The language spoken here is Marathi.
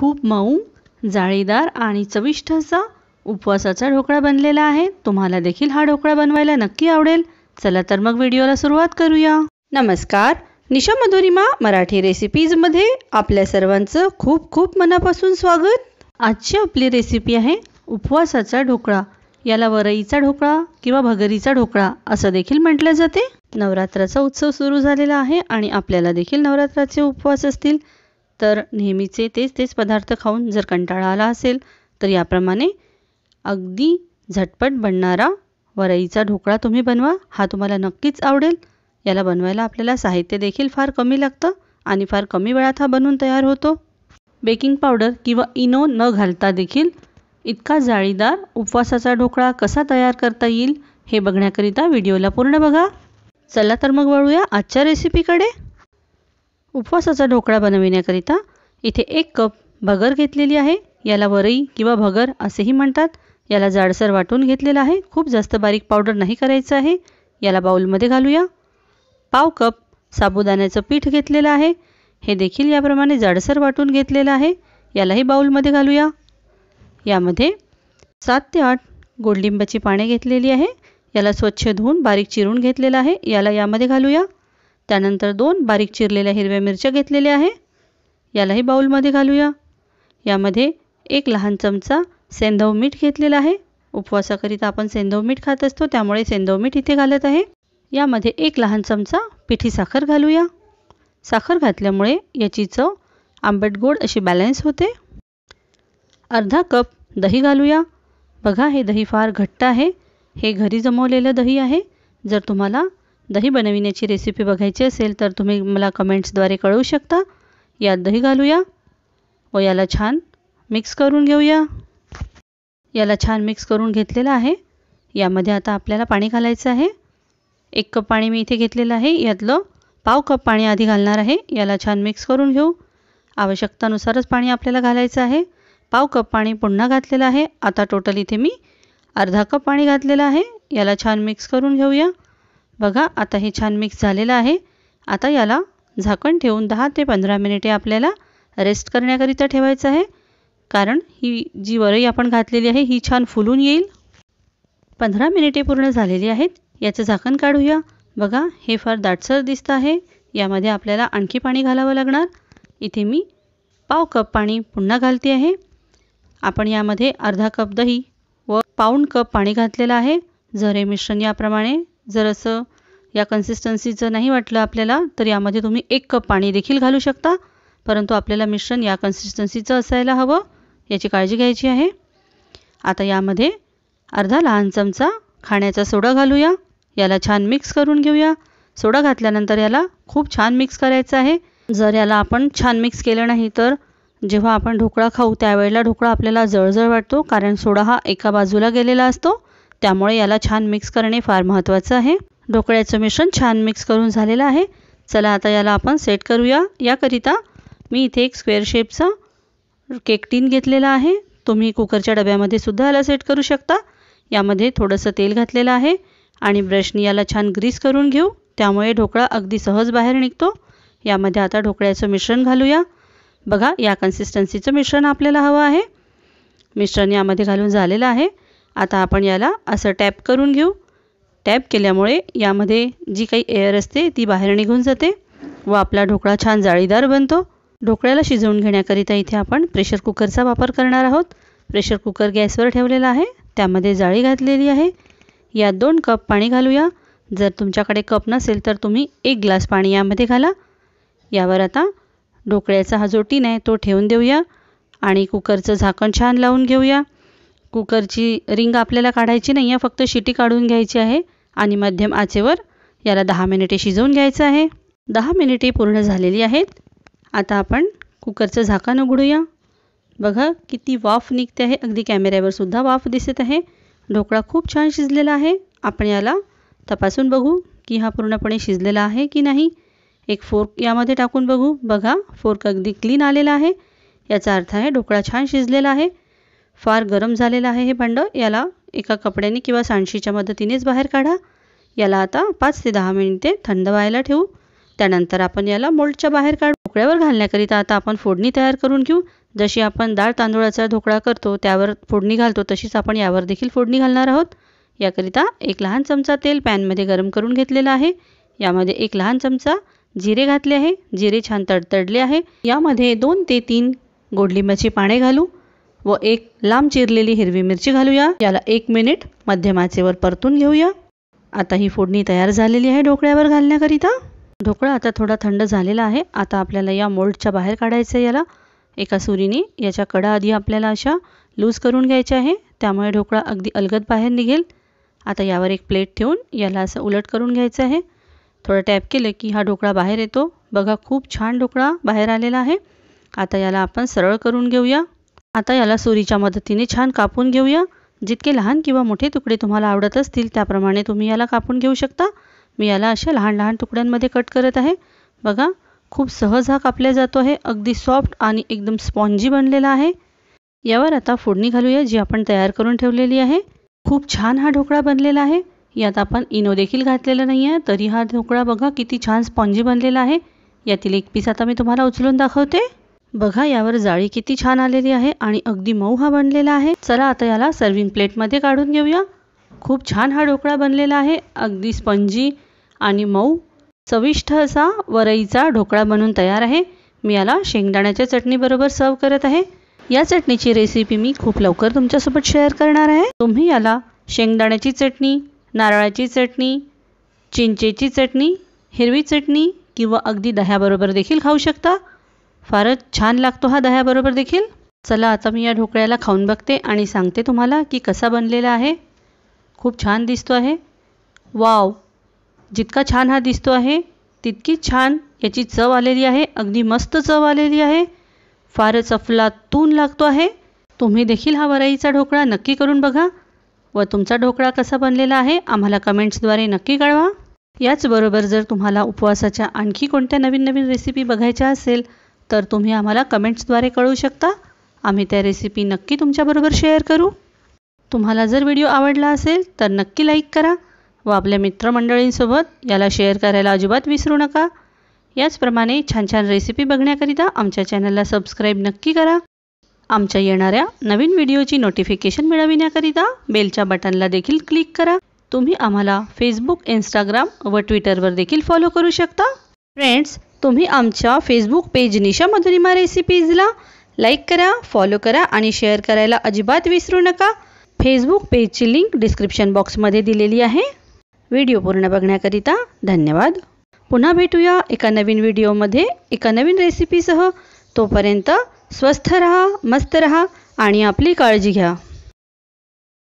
खूप मऊ जाळीदार आणि चविष्ट असा उपवासाचा ढोकळा बनलेला आहे तुम्हाला देखील हा ढोकळा बनवायला नक्की आवडेल चला तर मग व्हिडिओला सुरुवात करूया नमस्कार निशा मधुरिमा मराठी रेसिपीज मध्ये आपल्या सर्वांचं खूप खूप मनापासून स्वागत आजची आपली रेसिपी आहे उपवासाचा ढोकळा याला वरईचा ढोकळा किंवा भगरीचा ढोकळा असं देखील म्हटलं जाते नवरात्राचा उत्सव सुरू झालेला आहे आणि आपल्याला देखील नवरात्राचे उपवास असतील तर नेहमीचे तेच तेच पदार्थ खाऊन जर कंटाळा आला असेल तर याप्रमाणे अगदी झटपट बनणारा वरईचा ढोकळा तुम्ही बनवा हा तुम्हाला नक्कीच आवडेल याला बनवायला आपल्याला साहित्य देखील फार कमी लागतं आणि फार कमी वेळात हा बनवून तयार होतो बेकिंग पावडर किंवा इनो न घालता देखील इतका जाळीदार उपवासाचा ढोकळा कसा तयार करता येईल हे बघण्याकरिता व्हिडिओला पूर्ण बघा चला तर मग वळूया आजच्या रेसिपीकडे उपवासाचा ढोकळा बनविण्याकरिता इथे एक कप भगर घेतलेली आहे याला वरई किंवा भगर असेही म्हणतात याला जाडसर वाटून घेतलेला आहे खूप जास्त बारीक पावडर नाही करायचं आहे याला बाऊलमध्ये घालूया पाव कप साबुदाण्याचं पीठ घेतलेलं आहे हे देखील याप्रमाणे जाडसर वाटून घेतलेलं आहे यालाही बाऊलमध्ये घालूया यामध्ये सात ते आठ गोडलिंबाची पाने घेतलेली आहे याला स्वच्छ धुवून बारीक चिरून घेतलेलं आहे याला यामध्ये घालूया त्यानंतर दोन बारीक चिरलेल्या हिरव्या मिरच्या घेतलेल्या आहे यालाही बाऊलमध्ये घालूया यामध्ये एक लहान चमचा सेंधव मीठ घेतलेला आहे उपवासाकरिता आपण सेंधव मीठ खात असतो त्यामुळे सेंधव मीठ इथे घालत आहे यामध्ये एक लहान चमचा पिठी साखर घालूया साखर घातल्यामुळे याची चव आंबट गोड अशी बॅलन्स होते अर्धा कप दही घालूया बघा हे दही फार घट्ट आहे हे घरी जमवलेलं दही आहे जर तुम्हाला दही बनविण्याची रेसिपी बघायची असेल तर तुम्ही मला कमेंट्सद्वारे कळवू शकता यात दही घालूया व याला छान मिक्स करून घेऊया याला छान मिक्स करून घेतलेलं आहे यामध्ये आता आपल्याला पाणी घालायचं आहे एक कप पाणी मी इथे घेतलेलं आहे यातलं पाव कप पाणी आधी घालणार आहे याला छान मिक्स करून घेऊ आवश्यकतानुसारच पाणी आपल्याला घालायचं आहे पाव कप पाणी पुन्हा घातलेलं आहे आता टोटल इथे मी अर्धा कप पाणी घातलेलं आहे याला छान मिक्स करून घेऊया बघा आता हे छान मिक्स झालेलं आहे आता याला झाकण ठेवून दहा ते पंधरा मिनिटे आपल्याला रेस्ट करण्याकरिता ठेवायचं आहे कारण ही जी वरई आपण घातलेली आहे ही छान फुलून येईल पंधरा मिनिटे पूर्ण झालेली आहेत याचं झाकण काढूया बघा हे फार दाटसर दिसतं आहे यामध्ये आपल्याला आणखी पाणी घालावं लागणार इथे मी पाव कप पाणी पुन्हा घालते आहे आपण यामध्ये अर्धा कप दही व पाऊंड कप पाणी घातलेलं आहे जरे मिश्रण याप्रमाणे जर असं या कन्सिस्टन्सीचं नाही वाटलं आपल्याला तर यामध्ये तुम्ही एक कप पाणी देखील घालू शकता परंतु आपल्याला मिश्रण या कन्सिस्टन्सीचं असायला हवं याची काळजी घ्यायची आहे आता यामध्ये अर्धा लहान चमचा खाण्याचा सोडा घालूया याला छान मिक्स करून घेऊया सोडा घातल्यानंतर याला खूप छान मिक्स करायचं आहे जर याला आपण छान मिक्स केलं नाही तर जेव्हा आपण ढोकळा खाऊ त्यावेळेला ढोकळा आपल्याला जळजळ वाटतो कारण सोडा हा एका बाजूला गेलेला असतो त्यामुळे याला छान मिक्स करणे फार महत्त्वाचं आहे ढोकळ्याचं मिश्रण छान मिक्स करून झालेलं आहे चला आता याला आपण सेट करूया याकरिता मी इथे एक स्क्वेअर शेपचा केक टीन घेतलेला आहे तुम्ही कुकरच्या डब्यामध्ये सुद्धा याला सेट करू शकता यामध्ये थोडंसं तेल घातलेलं आहे आणि ब्रशनी याला छान ग्रीस करून घेऊ त्यामुळे ढोकळा अगदी सहज बाहेर निघतो यामध्ये आता ढोकळ्याचं मिश्रण घालूया बघा या कन्सिस्टन्सीचं मिश्रण आपल्याला हवं आहे मिश्रण यामध्ये घालून झालेलं आहे आता आपण याला असं टॅप करून घेऊ टॅप केल्यामुळे यामध्ये जी काही एअर असते ती बाहेर निघून जाते व आपला ढोकळा छान जाळीदार बनतो ढोकळ्याला शिजवून घेण्याकरिता इथे आपण प्रेशर कुकरचा वापर करणार आहोत प्रेशर कुकर गॅसवर ठेवलेला आहे त्यामध्ये जाळी घातलेली आहे यात दोन कप पाणी घालूया जर तुमच्याकडे कप नसेल तर तुम्ही एक ग्लास पाणी यामध्ये घाला यावर आता ढोकळ्याचा हा जो टीन आहे तो ठेवून देऊया आणि कुकरचं झाकण छान लावून घेऊया कुकरची रिंग आपल्याला काढायची नाही आहे फक्त शिटी काढून घ्यायची आहे आणि मध्यम आचेवर याला दहा मिनिटे शिजवून घ्यायचं आहे दहा मिनिटे पूर्ण झालेली आहेत आता आपण कुकरचं झाकण उघडूया बघा किती वाफ निघते आहे अगदी कॅमेऱ्यावरसुद्धा वाफ दिसत आहे ढोकळा खूप छान शिजलेला आहे आपण याला तपासून बघू की हा पूर्णपणे शिजलेला आहे की नाही एक फोर्क यामध्ये टाकून बघू बघा फोर्क अगदी क्लीन आलेला आहे याचा अर्थ आहे ढोकळा छान शिजलेला आहे फार गरम झालेलं आहे हे भांडं याला एका कपड्याने किंवा सांडशीच्या मदतीनेच बाहेर काढा याला आता पाच ते दहा मिनिटे थंड व्हायला ठेवू त्यानंतर आपण याला मोल्डच्या बाहेर काढू ढोकळ्यावर घालण्याकरिता आता आपण फोडणी तयार करून घेऊ जशी आपण डाळ तांदूळाचा ढोकळा करतो त्यावर फोडणी घालतो तशीच आपण यावर देखील फोडणी घालणार आहोत याकरिता एक लहान चमचा तेल पॅनमध्ये गरम करून घेतलेला आहे यामध्ये एक लहान चमचा जिरे घातले आहे जिरे छान तडतडले आहे यामध्ये दोन ते तीन गोडलिंबाची पाने घालू व एक लांब चिरलेली हिरवी मिरची घालूया याला एक मिनिट मध्यमाचेवर परतून घेऊया आता ही फोडणी तयार झालेली आहे ढोकळ्यावर घालण्याकरिता ढोकळा आता थोडा थंड झालेला आहे आता आपल्याला या मोल्डच्या बाहेर काढायचं याला एका सुरीने याच्या कडा आधी आपल्याला अशा लूज करून घ्यायच्या आहे त्यामुळे ढोकळा अगदी अलगद बाहेर निघेल आता यावर एक प्लेट ठेवून याला असं उलट करून घ्यायचं आहे थोडं टॅप केलं की हा ढोकळा बाहेर येतो बघा खूप छान ढोकळा बाहेर आलेला आहे आता याला आपण सरळ करून घेऊया आता याला सुरीच्या मदतीने छान कापून घेऊया जितके लहान किंवा मोठे तुकडे तुम्हाला आवडत असतील त्याप्रमाणे तुम्ही याला कापून घेऊ शकता मी याला अशा लहान लहान तुकड्यांमध्ये कट करत आहे बघा खूप सहज हा कापला जातो आहे अगदी सॉफ्ट आणि एकदम स्पॉन्जी बनलेला आहे यावर आता फोडणी घालूया जी आपण तयार करून ठेवलेली आहे खूप छान हा ढोकळा बनलेला आहे यात आपण इनो देखील घातलेला नाही आहे तरी हा ढोकळा बघा किती छान स्पॉन्जी बनलेला आहे यातील एक पीस आता मी तुम्हाला उचलून दाखवते बघा यावर जाळी किती छान आलेली आहे आणि अगदी मऊ हा बनलेला आहे चला आता याला सर्विंग प्लेटमध्ये काढून घेऊया खूप छान हा ढोकळा बनलेला आहे अगदी स्पंजी आणि मऊ चविष्ट असा वरईचा ढोकळा बनून तयार आहे मी याला शेंगदाण्याच्या चटणीबरोबर सर्व करत आहे या चटणीची रेसिपी मी खूप लवकर तुमच्यासोबत शेअर करणार आहे तुम्ही याला शेंगदाण्याची चटणी नारळाची चटणी चिंचेची चटणी हिरवी चटणी किंवा अगदी दह्याबरोबर देखील खाऊ शकता फारच छान लागतो हा दह्याबरोबर देखील चला आता मी या ढोकळ्याला खाऊन बघते आणि सांगते तुम्हाला की कसा बनलेला आहे खूप छान दिसतो आहे वाव जितका छान हा दिसतो आहे तितकी छान याची चव आलेली आहे अगदी मस्त चव आलेली आहे फारच अफलातून लागतो आहे तुम्ही देखील हा वराईचा ढोकळा नक्की करून बघा व तुमचा ढोकळा कसा बनलेला आहे आम्हाला कमेंट्सद्वारे नक्की कळवा याचबरोबर जर तुम्हाला उपवासाच्या आणखी कोणत्या नवीन नवीन रेसिपी बघायच्या असेल तर तुम्ही आम्हाला कमेंट्सद्वारे कळवू शकता आम्ही त्या रेसिपी नक्की तुमच्याबरोबर शेअर करू तुम्हाला जर व्हिडिओ आवडला असेल तर नक्की लाईक करा व आपल्या मित्रमंडळींसोबत याला शेअर करायला अजिबात विसरू नका याचप्रमाणे छान छान रेसिपी बघण्याकरिता आमच्या चॅनलला सबस्क्राईब नक्की करा आमच्या येणाऱ्या नवीन व्हिडिओची नोटिफिकेशन मिळविण्याकरिता बेलच्या बटनला देखील क्लिक करा तुम्ही आम्हाला फेसबुक इंस्टाग्राम व ट्विटरवर देखील फॉलो करू शकता फ्रेंड्स तुम्ही आमच्या फेसबुक पेज निशा मधुरिमा रेसिपीजला लाईक करा फॉलो करा आणि शेअर करायला अजिबात विसरू नका फेसबुक पेजची लिंक डिस्क्रिप्शन बॉक्समध्ये दिलेली आहे व्हिडिओ पूर्ण बघण्याकरिता धन्यवाद पुन्हा भेटूया एका नवीन व्हिडिओमध्ये एका नवीन रेसिपीसह तोपर्यंत स्वस्थ रहा मस्त रहा आणि आपली काळजी घ्या